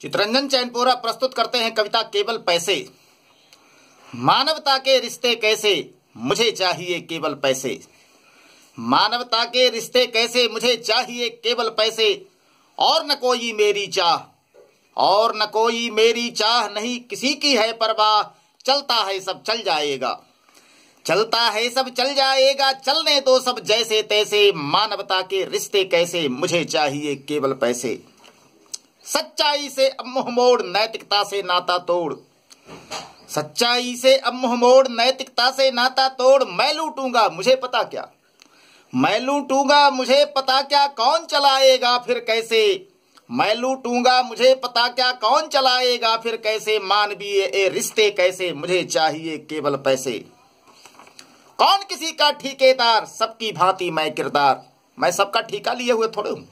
चित्रंजन चैनपुरा प्रस्तुत करते हैं कविता केवल पैसे मानवता के रिश्ते कैसे मुझे चाहिए केवल पैसे मानवता के रिश्ते कैसे मुझे चाहिए केवल पैसे और न कोई मेरी चाह और न कोई मेरी चाह नहीं किसी की है परवाह चलता है सब चल जाएगा चलता है सब चल जाएगा चलने दो सब जैसे तैसे मानवता के रिश्ते कैसे मुझे चाहिए केवल पैसे सच्चाई से अब मोड़ नैतिकता से नाता तोड़ सच्चाई से अब मोड़ नैतिकता से नाता तोड़ मैं लूटूंगा मुझे पता क्या मैं लूटूंगा मुझे पता क्या कौन चलाएगा फिर कैसे मैं लूटूंगा मुझे पता क्या कौन चलाएगा फिर कैसे मानवीय ए रिश्ते कैसे मुझे चाहिए केवल पैसे कौन किसी का ठीकेदार सबकी भांति मैं किरदार मैं सबका ठीका लिए हुए थोड़े हूं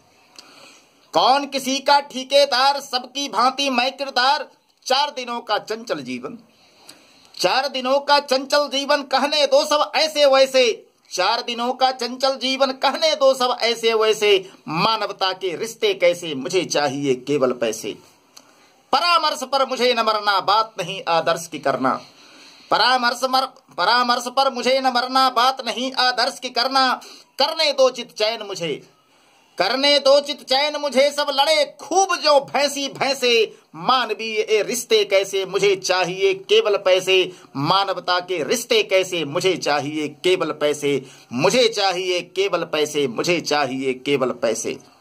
कौन किसी का ठीकेदार सबकी भांति मै किरदार चार दिनों का चंचल जीवन चार दिनों का चंचल जीवन कहने दो सब ऐसे वैसे चार दिनों का चंचल जीवन कहने दो सब ऐसे वैसे मानवता के रिश्ते कैसे मुझे चाहिए केवल पैसे परामर्श पर मुझे न मरना बात नहीं आदर्श की करना परामर्श मर परामर्श पर मुझे न मरना बात नहीं आदर्श की करना करने दो चित चैन मुझे करने दो चित चैन मुझे सब लड़े खूब जो भैंसी भैंसे मानवीय ए रिश्ते कैसे मुझे चाहिए केवल पैसे मानवता के रिश्ते कैसे मुझे चाहिए केवल पैसे मुझे चाहिए केवल पैसे मुझे चाहिए केवल पैसे